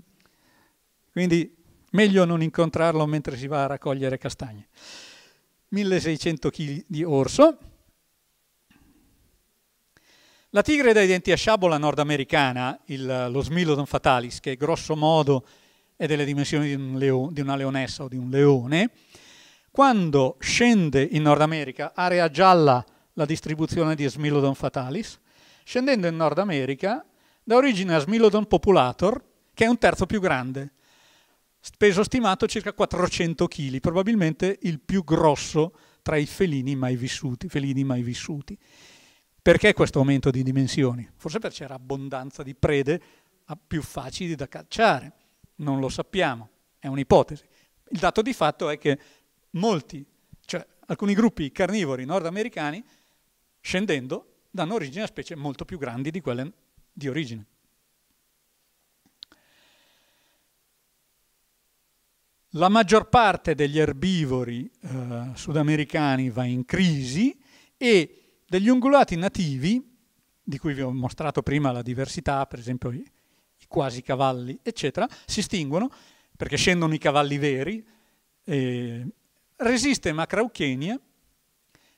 Quindi meglio non incontrarlo mentre si va a raccogliere castagne. 1600 kg di orso, la tigre dai denti a sciabola nordamericana, il, lo Smilodon fatalis, che grosso modo è delle dimensioni di, un leo, di una leonessa o di un leone, quando scende in Nord America, area gialla la distribuzione di Smilodon fatalis, scendendo in Nord America dà origine a Smilodon populator, che è un terzo più grande, peso stimato circa 400 kg, probabilmente il più grosso tra i felini mai vissuti. Felini mai vissuti. Perché questo aumento di dimensioni? Forse perché c'era abbondanza di prede più facili da cacciare, non lo sappiamo, è un'ipotesi. Il dato di fatto è che molti, cioè alcuni gruppi carnivori nordamericani, scendendo, danno origine a specie molto più grandi di quelle di origine. La maggior parte degli erbivori eh, sudamericani va in crisi e degli ungulati nativi, di cui vi ho mostrato prima la diversità, per esempio i, quasi cavalli, eccetera, si estinguono perché scendono i cavalli veri, eh, resiste Macrauchenia,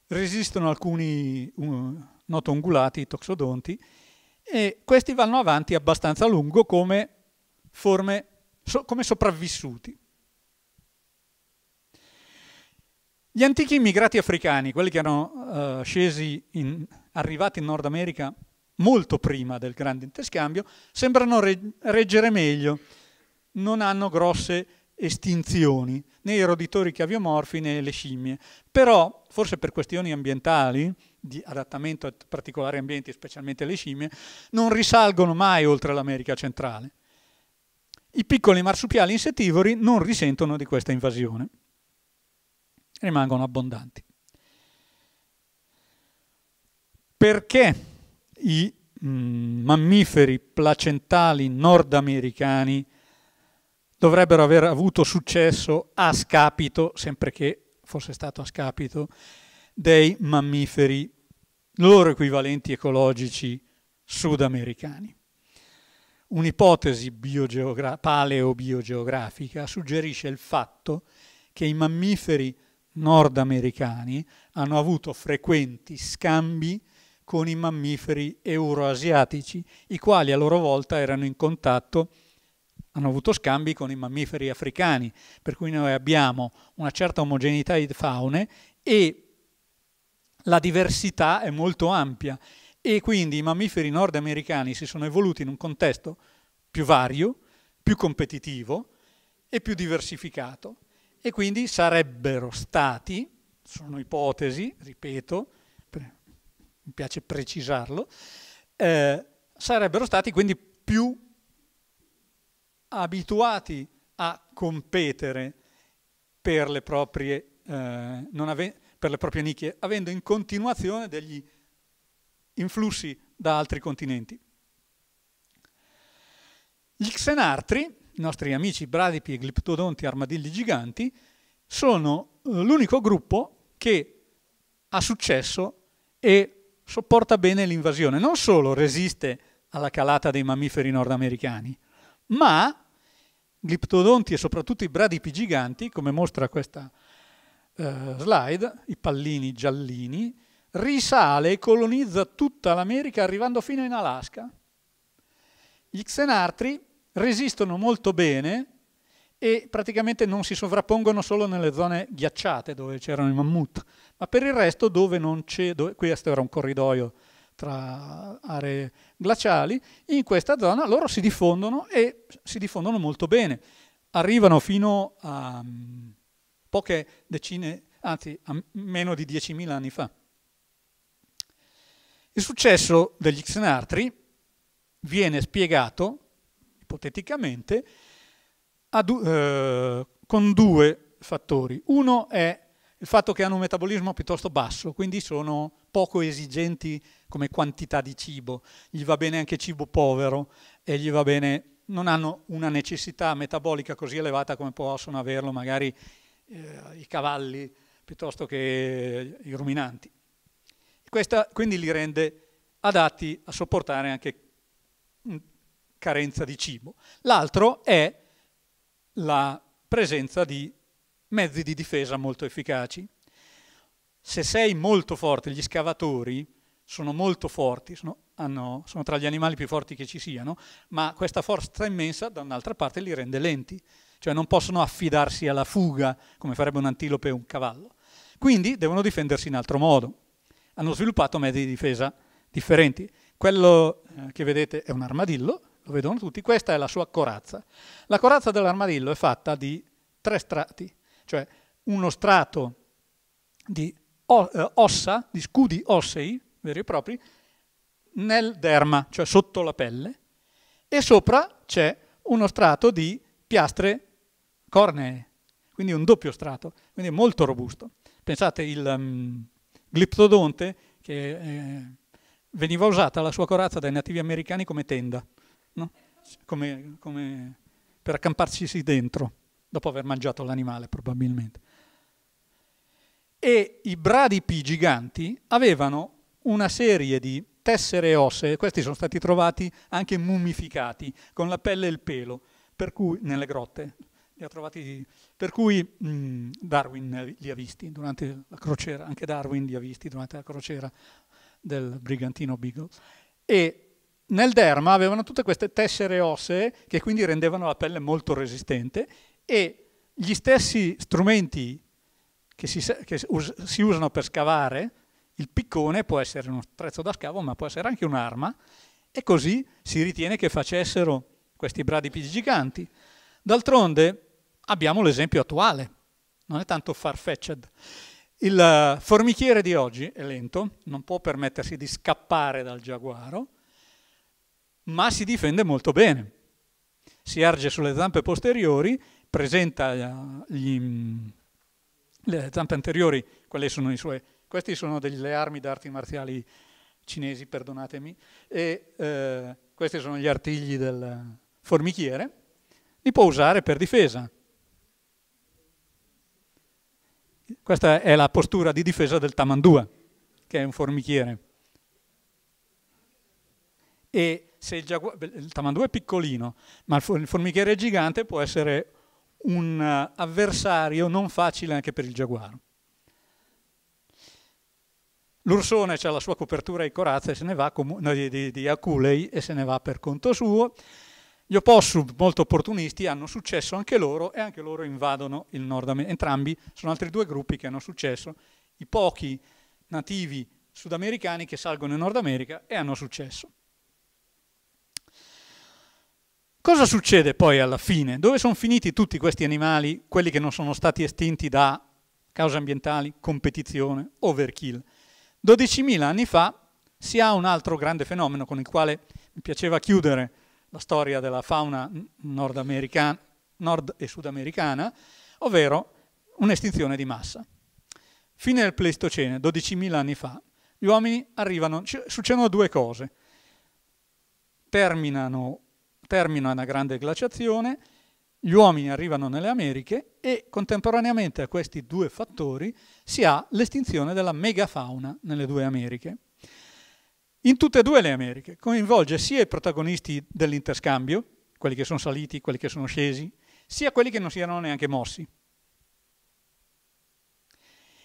resistono alcuni ungulati, i toxodonti, e questi vanno avanti abbastanza a lungo come, forme, so, come sopravvissuti. Gli antichi immigrati africani, quelli che erano uh, scesi, in, arrivati in Nord America molto prima del grande interscambio, sembrano re- reggere meglio, non hanno grosse estinzioni, né i roditori caviomorfi né le scimmie. Però, forse per questioni ambientali, di adattamento a particolari ambienti, specialmente le scimmie, non risalgono mai oltre l'America centrale. I piccoli marsupiali insettivori non risentono di questa invasione rimangono abbondanti. Perché i mm, mammiferi placentali nordamericani dovrebbero aver avuto successo a scapito, sempre che fosse stato a scapito, dei mammiferi loro equivalenti ecologici sudamericani. Un'ipotesi paleobiogeografica suggerisce il fatto che i mammiferi nordamericani hanno avuto frequenti scambi con i mammiferi euroasiatici, i quali a loro volta erano in contatto, hanno avuto scambi con i mammiferi africani, per cui noi abbiamo una certa omogeneità di faune e la diversità è molto ampia e quindi i mammiferi nordamericani si sono evoluti in un contesto più vario, più competitivo e più diversificato e quindi sarebbero stati, sono ipotesi, ripeto, mi piace precisarlo, eh, sarebbero stati quindi più abituati a competere per le proprie, eh, ave- per le proprie nicchie, avendo in continuazione degli influssi da altri continenti. Gli xenartri i nostri amici bradipi e gliptodonti armadilli giganti, sono eh, l'unico gruppo che ha successo e sopporta bene l'invasione. Non solo resiste alla calata dei mammiferi nordamericani, ma gliptodonti e soprattutto i bradipi giganti, come mostra questa eh, slide, i pallini giallini, risale e colonizza tutta l'America arrivando fino in Alaska. Gli xenartri resistono molto bene e praticamente non si sovrappongono solo nelle zone ghiacciate dove c'erano i mammut, ma per il resto dove non c'è, dove, questo era un corridoio tra aree glaciali, in questa zona loro si diffondono e si diffondono molto bene. Arrivano fino a mm, poche decine, anzi a meno di 10.000 anni fa. Il successo degli Xenartri viene spiegato ipoteticamente, eh, con due fattori. Uno è il fatto che hanno un metabolismo piuttosto basso, quindi sono poco esigenti come quantità di cibo. Gli va bene anche cibo povero e gli va bene, non hanno una necessità metabolica così elevata come possono averlo magari eh, i cavalli piuttosto che i ruminanti. Questa quindi li rende adatti a sopportare anche carenza di cibo, l'altro è la presenza di mezzi di difesa molto efficaci. Se sei molto forte, gli scavatori sono molto forti, sono, hanno, sono tra gli animali più forti che ci siano, ma questa forza immensa da un'altra parte li rende lenti, cioè non possono affidarsi alla fuga come farebbe un antilope o un cavallo. Quindi devono difendersi in altro modo. Hanno sviluppato mezzi di difesa differenti. Quello eh, che vedete è un armadillo, lo vedono tutti, questa è la sua corazza. La corazza dell'armadillo è fatta di tre strati, cioè uno strato di eh, ossa, di scudi ossei veri e propri, nel derma, cioè sotto la pelle, e sopra c'è uno strato di piastre cornee, quindi un doppio strato, quindi molto robusto. Pensate il um, gliptodonte che eh, veniva usata la sua corazza dai nativi americani come tenda no? come, come per accamparsi dentro, dopo aver mangiato l'animale probabilmente. E i bradipi giganti avevano una serie di tessere ossee, questi sono stati trovati anche mummificati, con la pelle e il pelo, per cui, nelle grotte, li ha trovati, per cui mh, Darwin li ha visti durante la crociera, anche Darwin li ha visti durante la crociera del brigantino Beagle. E nel derma avevano tutte queste tessere ossee che quindi rendevano la pelle molto resistente e gli stessi strumenti che si, che us, si usano per scavare, il piccone può essere un attrezzo da scavo ma può essere anche un'arma e così si ritiene che facessero questi bradipi giganti. D'altronde abbiamo l'esempio attuale, non è tanto farfetched. Il eh, formichiere di oggi è lento, non può permettersi di scappare dal giaguaro, ma si difende molto bene. Si erge sulle zampe posteriori, presenta eh, gli, mm, le zampe anteriori, sono sue, queste sono delle armi d'arti marziali cinesi, perdonatemi, e eh, questi sono gli artigli del formichiere, li può usare per difesa. Questa è la postura di difesa del tamandua, che è un formichiere. E se il, giagu- il tamandù è piccolino, ma il formichiere è gigante, può essere un eh, avversario non facile anche per il giaguaro. L'ursone ha la sua copertura di corazze com- no, di, di, di, aculei e se ne va per conto suo. Gli opossum, molto opportunisti, hanno successo anche loro e anche loro invadono il Nord America. Entrambi sono altri due gruppi che hanno successo, i pochi nativi sudamericani che salgono in Nord America e hanno successo. Cosa succede poi alla fine? Dove sono finiti tutti questi animali, quelli che non sono stati estinti da cause ambientali, competizione, overkill? 12.000 anni fa si ha un altro grande fenomeno con il quale mi piaceva chiudere la storia della fauna nord, e sudamericana, ovvero un'estinzione di massa. Fine del Pleistocene, 12.000 anni fa, gli uomini arrivano, succedono due cose. Terminano termina una grande glaciazione, gli uomini arrivano nelle Americhe e contemporaneamente a questi due fattori si ha l'estinzione della megafauna nelle due Americhe. In tutte e due le Americhe coinvolge sia i protagonisti dell'interscambio, quelli che sono saliti, quelli che sono scesi, sia quelli che non si erano neanche mossi.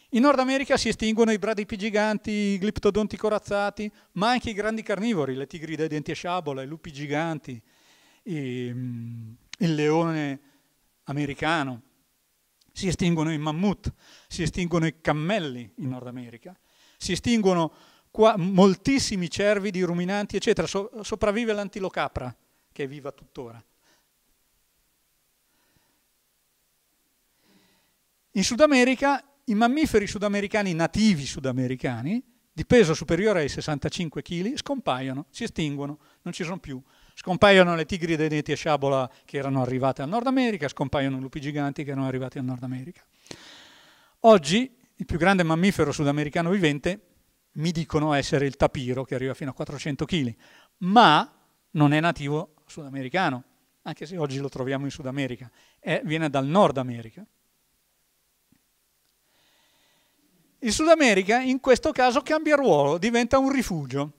In Nord America si estinguono i bradipi giganti, i gliptodonti corazzati, ma anche i grandi carnivori, le tigri dai denti a sciabola, i lupi giganti, e, ehm, il leone americano, si estinguono i mammut, si estinguono i cammelli in Nord America, si estinguono qua, moltissimi cervi di ruminanti, eccetera. So, sopravvive l'antilocapra, che è viva tuttora. In Sud America i mammiferi sudamericani nativi sudamericani, di peso superiore ai 65 kg, scompaiono, si estinguono, non ci sono più. Scompaiono le tigri dei denti a sciabola che erano arrivate al Nord America, scompaiono i lupi giganti che erano arrivati al Nord America. Oggi il più grande mammifero sudamericano vivente mi dicono essere il tapiro che arriva fino a 400 kg, ma non è nativo sudamericano, anche se oggi lo troviamo in Sud America, è, viene dal Nord America. Il Sud America in questo caso cambia ruolo, diventa un rifugio.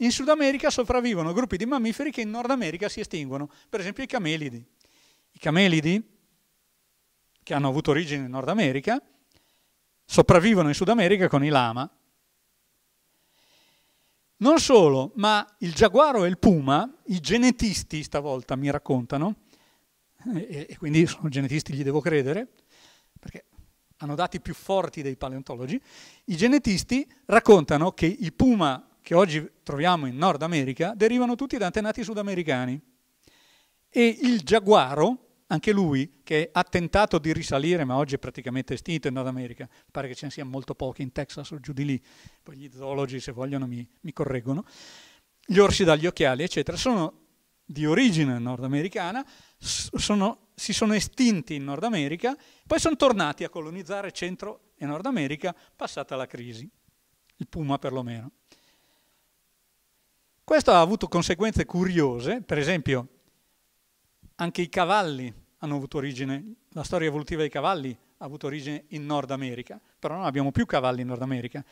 In Sud America sopravvivono gruppi di mammiferi che in Nord America si estinguono, per esempio i camelidi. I camelidi, che hanno avuto origine in Nord America, sopravvivono in Sud America con i lama. Non solo, ma il giaguaro e il puma, i genetisti stavolta mi raccontano, eh, e, quindi sono genetisti, gli devo credere, perché hanno dati più forti dei paleontologi, i genetisti raccontano che i puma che oggi troviamo in Nord America derivano tutti da antenati sudamericani. E il giaguaro, anche lui, che ha tentato di risalire, ma oggi è praticamente estinto in Nord America, pare che ce ne siano molto pochi in Texas o giù di lì, poi gli zoologi se vogliono mi, mi correggono, gli orsi dagli occhiali, eccetera, sono di origine nordamericana, sono, si sono estinti in Nord America, poi sono tornati a colonizzare Centro e Nord America passata la crisi, il puma perlomeno. Questo ha avuto conseguenze curiose, per esempio anche i cavalli hanno avuto origine, la storia evolutiva dei cavalli ha avuto origine in Nord America, però non abbiamo più cavalli in Nord America,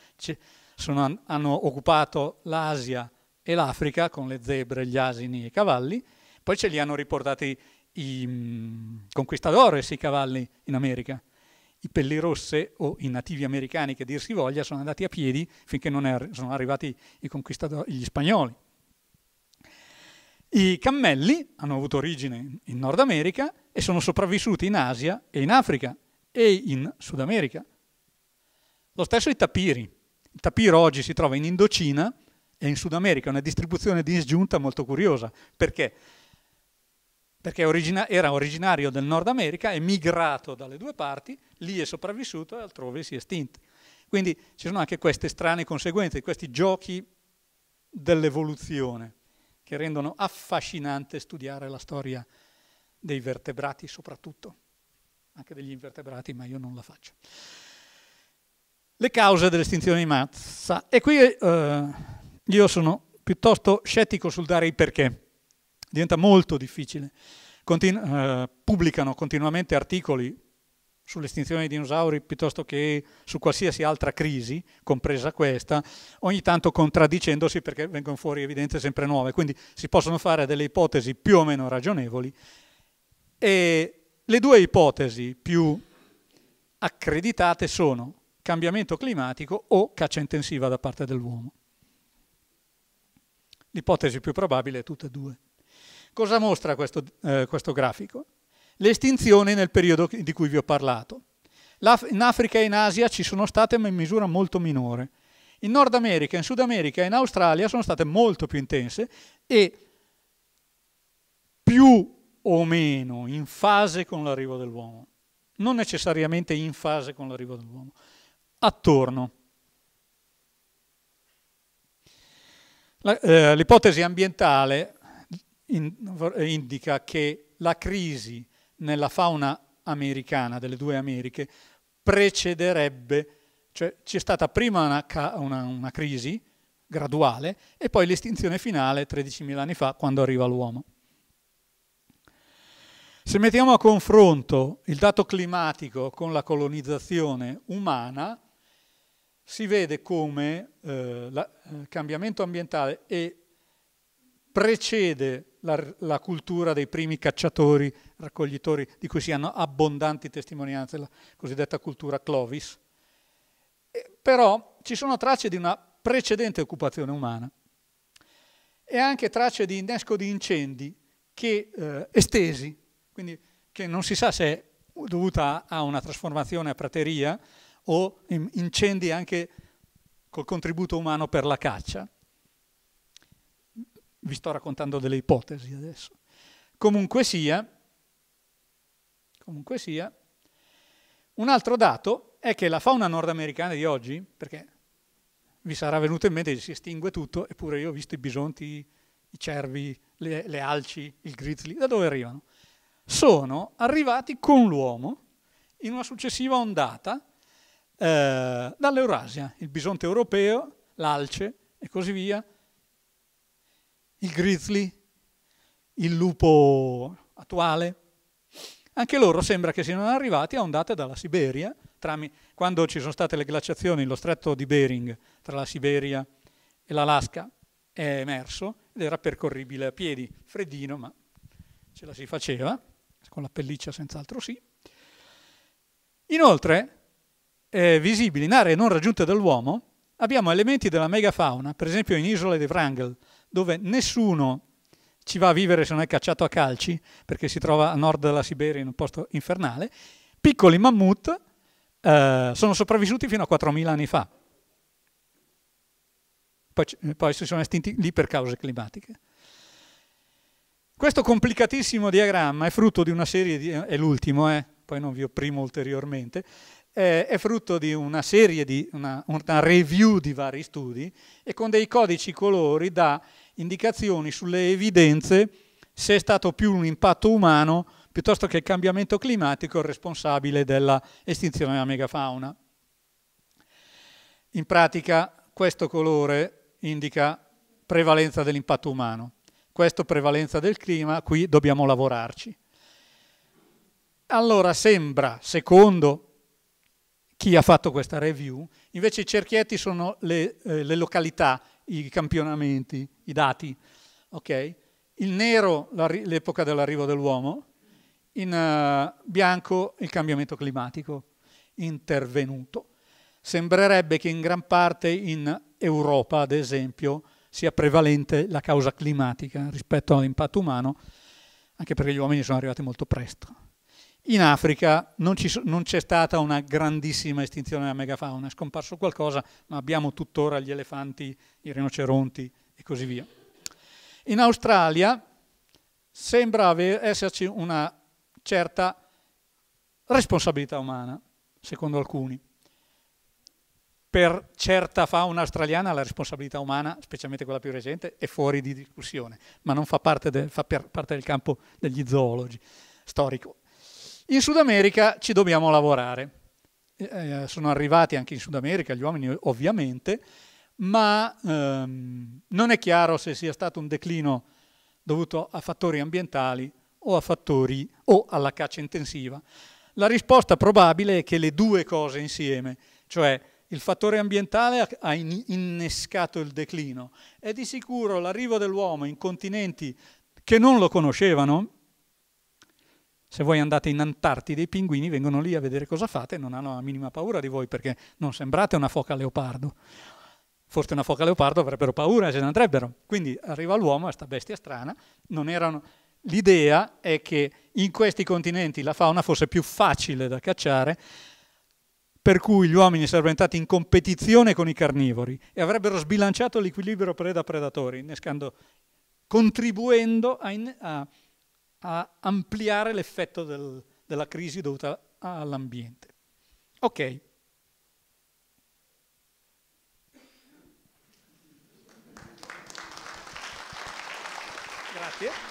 sono, hanno occupato l'Asia e l'Africa con le zebre, gli asini e i cavalli, poi ce li hanno riportati i mm, conquistadores, i cavalli in America. I pelli rosse o i nativi americani che dir si voglia sono andati a piedi finché non er-, sono arrivati gli spagnoli. I cammelli hanno avuto origine in Nord America e sono sopravvissuti in Asia e in Africa e in Sud America. Lo stesso i tapiri. Il tapiro oggi si trova in Indocina e in Sud America, una distribuzione disgiunta molto curiosa. Perché? Perché origina era originario del Nord America, è migrato dalle due parti, lì è sopravvissuto e altrove si è estinto. Quindi ci sono anche queste strane conseguenze, questi giochi dell'evoluzione che rendono affascinante studiare la storia dei vertebrati soprattutto, anche degli invertebrati, ma io non la faccio. Le cause dell'estinzione di massa. E qui eh, io sono piuttosto scettico sul dare il perché. Diventa molto difficile. Continu eh, pubblicano continuamente articoli sull'estinzione dei dinosauri piuttosto che su qualsiasi altra crisi, compresa questa, ogni tanto contraddicendosi perché vengono fuori evidenze sempre nuove. Quindi si possono fare delle ipotesi più o meno ragionevoli e le due ipotesi più accreditate sono cambiamento climatico o caccia intensiva da parte dell'uomo. L'ipotesi più probabile è tutte e due. Cosa mostra questo, eh, questo grafico? l'estinzione nel periodo di cui vi ho parlato. In Africa e in Asia ci sono state ma in misura molto minore. In Nord America, in Sud America e in Australia sono state molto più intense e più o meno in fase con l'arrivo dell'uomo. Non necessariamente in fase con l'arrivo dell'uomo. Attorno. Eh, l'ipotesi ambientale indica che la crisi nella fauna americana, delle due Americhe, precederebbe, cioè c'è stata prima una, una, una crisi graduale e poi l'estinzione finale 13.000 anni fa quando arriva l'uomo. Se mettiamo a confronto il dato climatico con la colonizzazione umana, si vede come eh, il eh, cambiamento ambientale precede la, la, cultura dei primi cacciatori, raccoglitori, di cui si hanno abbondanti testimonianze, la cosiddetta cultura Clovis. E, eh, però ci sono tracce di una precedente occupazione umana e anche tracce di innesco di incendi che, eh, estesi, quindi che non si sa se è dovuta a una trasformazione a prateria o incendi anche col contributo umano per la caccia vi sto raccontando delle ipotesi adesso. Comunque sia, comunque sia, un altro dato è che la fauna nordamericana di oggi, perché vi sarà venuto in mente che si estingue tutto, eppure io ho visto i bisonti, i cervi, le, le alci, il grizzly, da dove arrivano? Sono arrivati con l'uomo in una successiva ondata eh, dall'Eurasia, il bisonte europeo, l'alce e così via, il grizzly, il lupo attuale. Anche loro sembra che siano arrivati a ondate dalla Siberia, quando ci sono state le glaciazioni, lo stretto di Bering tra la Siberia e l'Alaska è emerso ed era percorribile a piedi, freddino, ma ce la si faceva, con la pelliccia senz'altro sì. Inoltre, eh, visibili in aree non raggiunte dall'uomo, abbiamo elementi della megafauna, per esempio in isole di Wrangell, dove nessuno ci va a vivere se non è cacciato a calci, perché si trova a nord della Siberia in un posto infernale, piccoli mammut eh, sono sopravvissuti fino a 4.000 anni fa. Poi, poi si sono estinti lì per cause climatiche. Questo complicatissimo diagramma è frutto di una serie di... è l'ultimo, eh, poi non vi opprimo ulteriormente, eh, è frutto di una serie di... Una, una review di vari studi e con dei codici colori da indicazioni sulle evidenze se è stato più un impatto umano piuttosto che il cambiamento climatico il responsabile della estinzione della megafauna. In pratica questo colore indica prevalenza dell'impatto umano, questo prevalenza del clima, qui dobbiamo lavorarci. Allora sembra, secondo chi ha fatto questa review, invece i cerchietti sono le, eh, le località i campionamenti, i dati. Okay? Il nero, l'epoca dell'arrivo dell'uomo, in eh, bianco il cambiamento climatico intervenuto. Sembrerebbe che in gran parte in Europa, ad esempio, sia prevalente la causa climatica rispetto all'impatto umano, anche perché gli uomini sono arrivati molto presto. In Africa non, c'è stata una grandissima estinzione della megafauna, è scomparso qualcosa, ma abbiamo tuttora gli elefanti, i rinoceronti e così via. In Australia sembra esserci una certa responsabilità umana, secondo alcuni. Per certa fauna australiana la responsabilità umana, specialmente quella più recente, è fuori di discussione, ma non fa parte, del, fa parte del campo degli zoologi storico. In Sud America ci dobbiamo lavorare. Eh, eh, sono arrivati anche in Sud America gli uomini ovviamente, ma ehm, non è chiaro se sia stato un declino dovuto a fattori ambientali o, fattori, o alla caccia intensiva. La risposta probabile è che le due cose insieme, cioè il fattore ambientale ha innescato il declino e di sicuro l'arrivo dell'uomo in continenti che non lo conoscevano, se voi andate in Antartide, i pinguini vengono lì a vedere cosa fate e non hanno la minima paura di voi perché non sembrate una foca leopardo. Forse una foca leopardo avrebbero paura e se ne andrebbero. Quindi arriva l'uomo, questa bestia strana, erano... L'idea è che in questi continenti la fauna fosse più facile da cacciare, per cui gli uomini sarebbero entrati in competizione con i carnivori e avrebbero sbilanciato l'equilibrio preda-predatori, innescando, contribuendo a, in, a a ampliare l'effetto del, della crisi dovuta all'ambiente. Ok. Grazie.